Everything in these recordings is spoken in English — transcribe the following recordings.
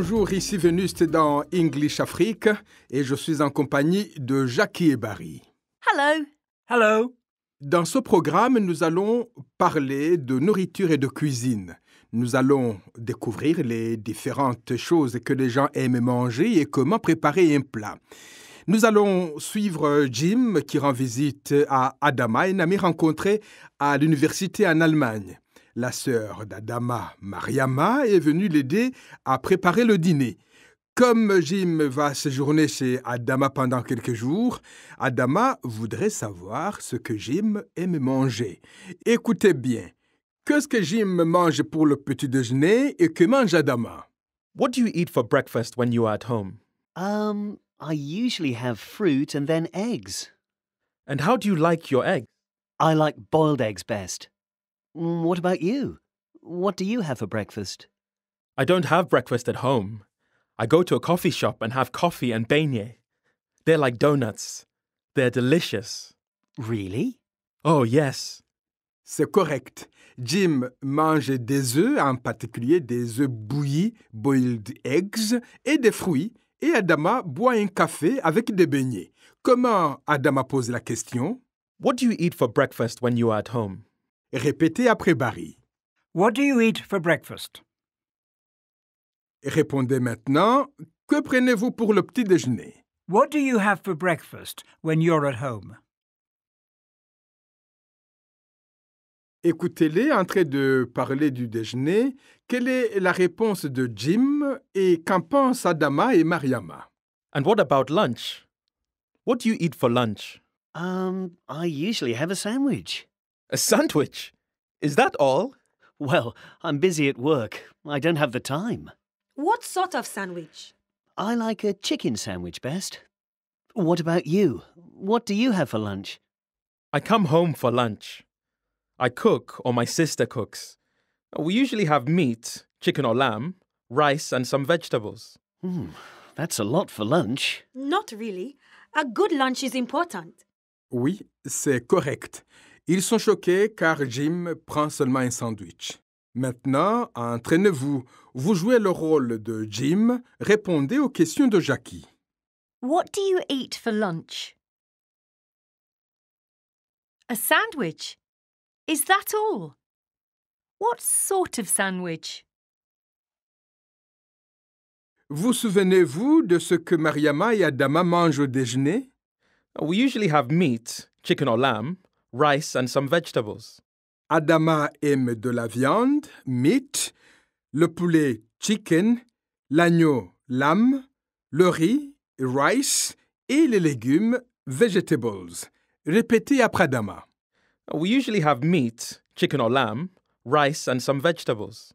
Bonjour, ici Venus dans English Afrique et je suis en compagnie de Jackie et Barry. Hello. Hello. Dans ce programme, nous allons parler de nourriture et de cuisine. Nous allons découvrir les différentes choses que les gens aiment manger et comment préparer un plat. Nous allons suivre Jim qui rend visite à Adama, un ami rencontré à l'université en Allemagne. La sœur d'Adama, Mariama, est venue l'aider à préparer le dîner. Comme Jim va séjourner chez Adama pendant quelques jours, Adama voudrait savoir ce que Jim aime manger. Écoutez bien. Qu'est-ce que Jim mange pour le petit déjeuner et que mange Adama? What do you eat for breakfast when you are at home? Um, I usually have fruit and then eggs. And how do you like your eggs? I like boiled eggs best. What about you? What do you have for breakfast? I don't have breakfast at home. I go to a coffee shop and have coffee and beignet. They're like donuts. They're delicious. Really? Oh, yes. C'est correct. Jim mange des œufs, en particulier des œufs bouillis, boiled eggs, et des fruits, et Adama boit un café avec des beignets. Comment Adama pose la question? What do you eat for breakfast when you are at home? Répétez après Barry. What do you eat for breakfast? Répondez maintenant, que prenez-vous pour le petit déjeuner? What do you have for breakfast when you're at home? Écoutez-les en train de parler du déjeuner. Quelle est la réponse de Jim et qu'en pensent Adama et Mariama? And what about lunch? What do you eat for lunch? Um, I usually have a sandwich. A sandwich? Is that all? Well, I'm busy at work. I don't have the time. What sort of sandwich? I like a chicken sandwich best. What about you? What do you have for lunch? I come home for lunch. I cook, or my sister cooks. We usually have meat, chicken or lamb, rice, and some vegetables. Hmm, that's a lot for lunch. Not really. A good lunch is important. Oui, c'est correct. Ils sont choqués car Jim prend seulement un sandwich. Maintenant, entraînez-vous. Vous jouez le rôle de Jim. Répondez aux questions de Jackie. What do you eat for lunch? A sandwich. Is that all? What sort of sandwich? Vous souvenez-vous de ce que Mariama et Adama mangent au déjeuner? We usually have meat, chicken or lamb, rice, and some vegetables. Adama aime de la viande, meat, le poulet, chicken, l'agneau, lamb, le riz, rice, et les légumes, vegetables. Répétez après Adama. We usually have meat, chicken or lamb, rice, and some vegetables.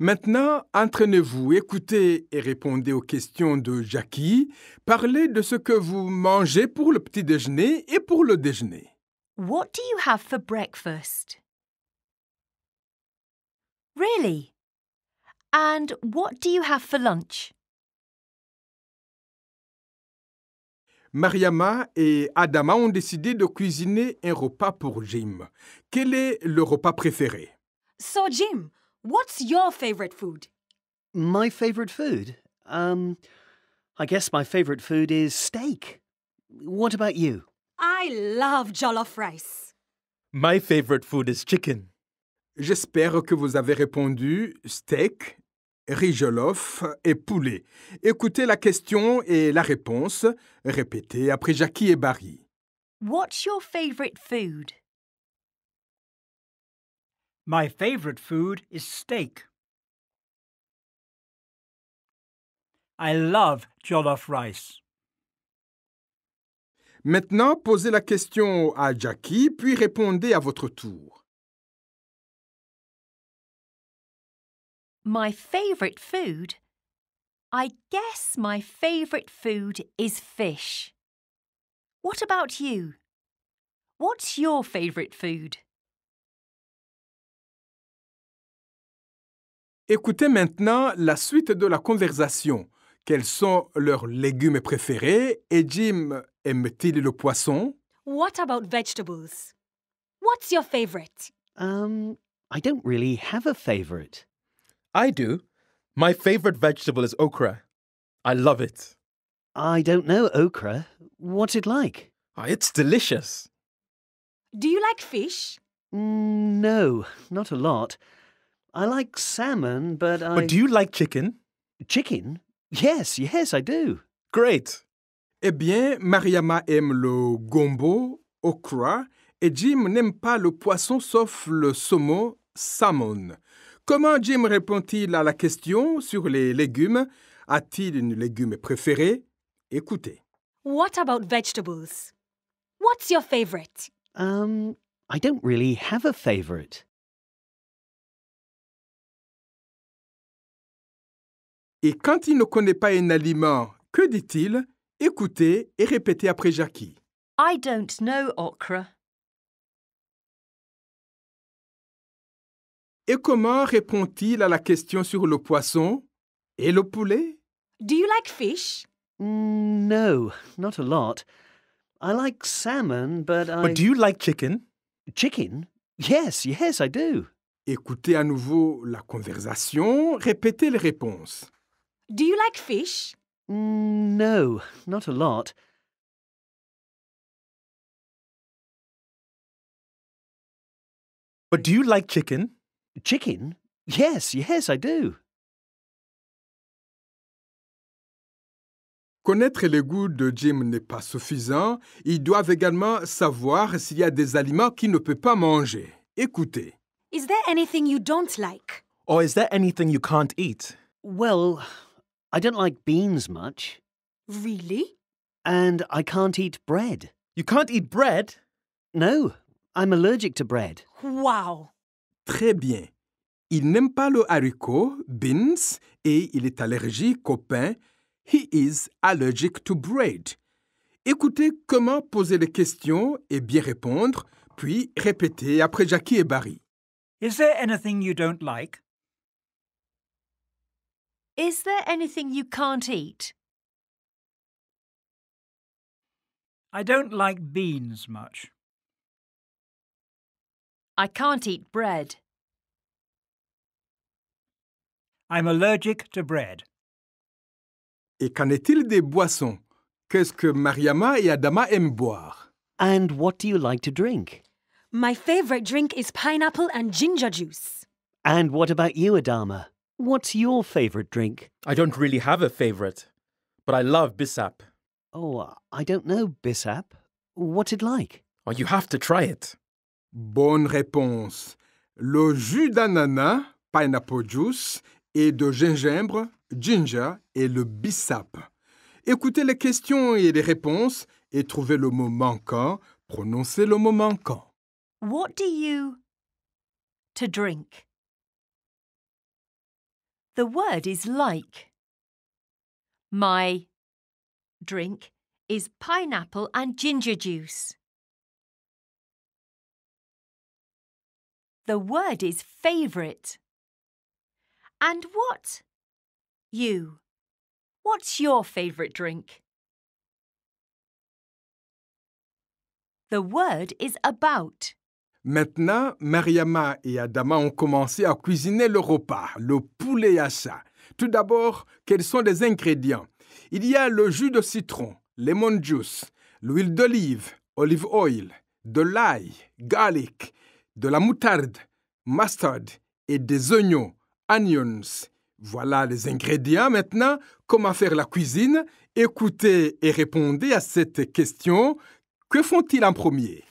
Maintenant, entraînez-vous, écoutez et répondez aux questions de Jackie. Parlez de ce que vous mangez pour le petit déjeuner et pour le déjeuner. What do you have for breakfast? Really? And what do you have for lunch? Mariama et Adama ont décidé de cuisiner un repas pour Jim. Quel est le repas préféré? So, Jim, What's your favourite food? My favourite food? Um, I guess my favourite food is steak. What about you? I love jollof rice. My favorite food is chicken. J'espère que vous avez répondu steak, riz jollof et poulet. Écoutez la question et la réponse. Répétez après Jackie et Barry. What's your favorite food? My favorite food is steak. I love jollof rice. Maintenant, posez la question à Jackie, puis répondez à votre tour. My favorite food? I guess my favorite food is fish. What about you? What's your favorite food? Écoutez maintenant la suite de la conversation. Quels sont leurs légumes préférés et Jim aime-t-il le poisson? What about vegetables? What's your favorite? Um, I don't really have a favorite. I do. My favorite vegetable is okra. I love it. I don't know okra. What's it like? Ah, it's delicious. Do you like fish? Mm, no, not a lot. I like salmon, but I. But do you like chicken? Chicken? Yes, yes, I do. Great. Eh bien, Mariama aime le gombo, okra, et Jim n'aime pas le poisson sauf le saumon, salmon. Comment Jim répond-il à la question sur les légumes A-t-il une légume préférée Écoutez. What about vegetables? What's your favorite? Um, I don't really have a favorite. Et quand il ne connaît pas un aliment, que dit-il Écoutez et répétez après Jackie. I don't know okra. Et comment répond-il à la question sur le poisson et le poulet Do you like fish? Mm, no, not a lot. I like salmon, but I... But do you like chicken? Chicken? Yes, yes, I do. Écoutez à nouveau la conversation, répétez les réponses. Do you like fish? Mm, no, not a lot. But do you like chicken? Chicken? Yes, yes, I do. Connaître les goûts de Jim n'est pas suffisant. Ils doivent également savoir s'il y a des aliments qu'il ne peut pas manger. Écoutez. Is there anything you don't like? Or is there anything you can't eat? Well, I don't like beans much. Really? And I can't eat bread. You can't eat bread? No, I'm allergic to bread. Wow. Très bien. Il n'aime pas le haricot, beans, et il est allergique au pain. He is allergic to bread. Écoutez comment poser les questions et bien répondre, puis répétez après Jackie et Barry. Is there anything you don't like? Is there anything you can't eat? I don't like beans much. I can't eat bread. I'm allergic to bread. Et qu'en est-il des boissons? Qu'est-ce que Mariama et Adama aiment boire? And what do you like to drink? My favorite drink is pineapple and ginger juice. And what about you, Adama? What's your favourite drink? I don't really have a favourite, but I love bisap. Oh, uh, I don't know bisap. What's it like? Oh, you have to try it. Bonne réponse. Le jus d'ananas, pineapple juice, et de gingembre, ginger, et le bisap. Écoutez les questions et les réponses et trouvez le mot manquant, prononcez le mot manquant. What do you to drink? The word is like. My drink is pineapple and ginger juice. The word is favourite. And what? You. What's your favourite drink? The word is about. Maintenant, Mariama et Adama ont commencé à cuisiner le repas, le poulet yacha. Tout d'abord, quels sont les ingrédients Il y a le jus de citron, lemon juice, l'huile d'olive, olive oil, de l'ail, garlic, de la moutarde, mustard et des oignons, onions. Voilà les ingrédients maintenant. Comment faire la cuisine Écoutez et répondez à cette question. Que font-ils en premier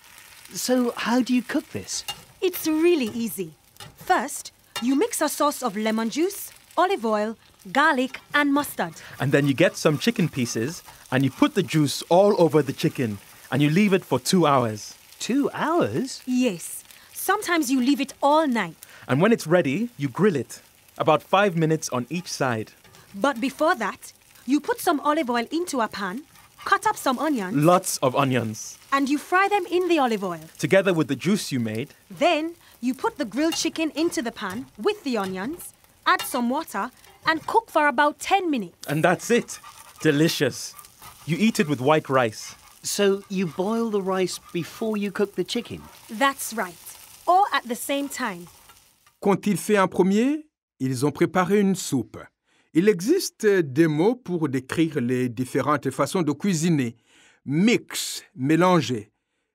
So, how do you cook this? It's really easy. First, you mix a sauce of lemon juice, olive oil, garlic, and mustard. And then you get some chicken pieces and you put the juice all over the chicken and you leave it for two hours. Two hours? Yes. Sometimes you leave it all night. And when it's ready, you grill it. About five minutes on each side. But before that, you put some olive oil into a pan cut up some onions. Lots of onions. And you fry them in the olive oil. Together with the juice you made. Then you put the grilled chicken into the pan with the onions, add some water, and cook for about 10 minutes. And that's it. Delicious. You eat it with white rice. So you boil the rice before you cook the chicken? That's right. All at the same time. Quand ils fait un premier? Ils ont préparé une soupe. Il existe des mots pour décrire les différentes façons de cuisiner. Mix, mélanger.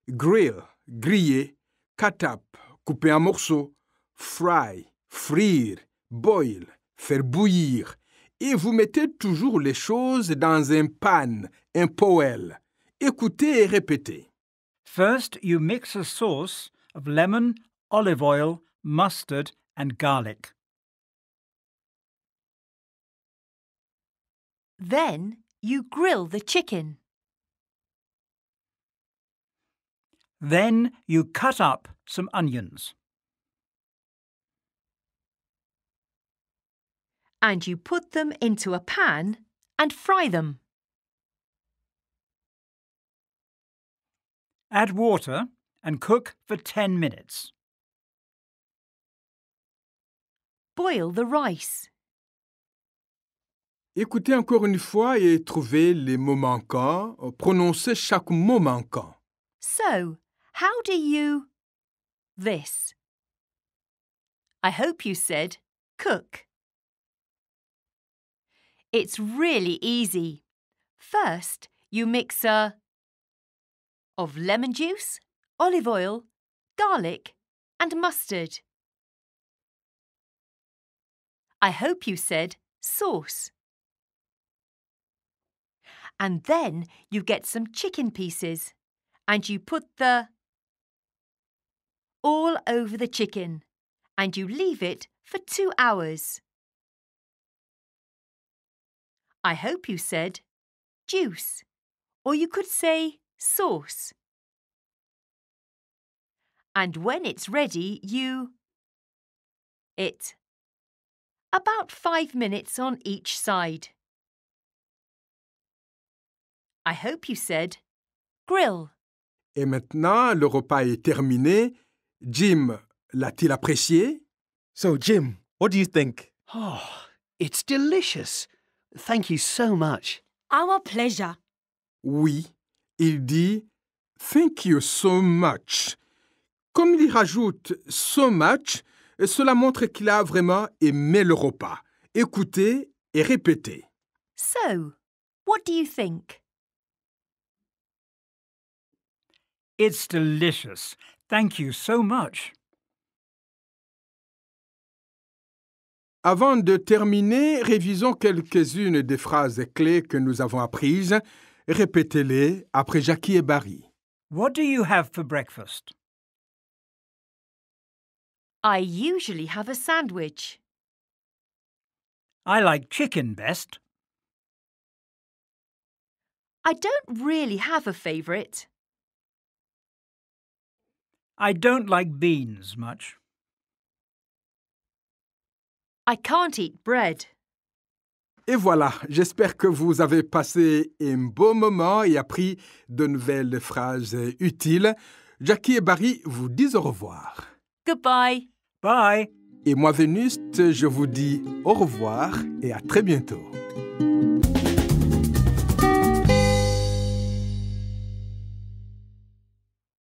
Grill, griller. Cut up, couper en morceaux. Fry, frire. Boil, faire bouillir. Et vous mettez toujours les choses dans un pan, un poêle. Écoutez et répétez. First, you mix a sauce of lemon, olive oil, mustard and garlic. Then you grill the chicken. Then you cut up some onions. And you put them into a pan and fry them. Add water and cook for 10 minutes. Boil the rice. Écoutez encore une fois et trouvez les mots manquants. Euh, Prononcez chaque mot manquant. So, how do you... this? I hope you said cook. It's really easy. First, you mix a of lemon juice, olive oil, garlic and mustard. I hope you said sauce. And then you get some chicken pieces and you put the all over the chicken and you leave it for two hours. I hope you said juice or you could say sauce. And when it's ready, you it. About five minutes on each side. I hope you said grill. Et maintenant, le repas est terminé. Jim, l'a-t-il apprécié? So, Jim, what do you think? Oh, it's delicious. Thank you so much. Our pleasure. Oui, il dit Thank you so much. Comme il rajoute so much, cela montre qu'il a vraiment aimé le repas. Écoutez et répétez. So, what do you think? It's delicious. Thank you so much. Avant de terminer, révisons quelques-unes des phrases clés que nous avons apprises. Répétez-les après Jackie et Barry. What do you have for breakfast? I usually have a sandwich. I like chicken best. I don't really have a favourite. I don't like beans much. I can't eat bread. Et voilà, j'espère que vous avez passé un beau moment et appris de nouvelles phrases utiles. Jackie et Barry vous disent au revoir. Goodbye. Bye. Et moi, Vénuste, je vous dis au revoir et à très bientôt.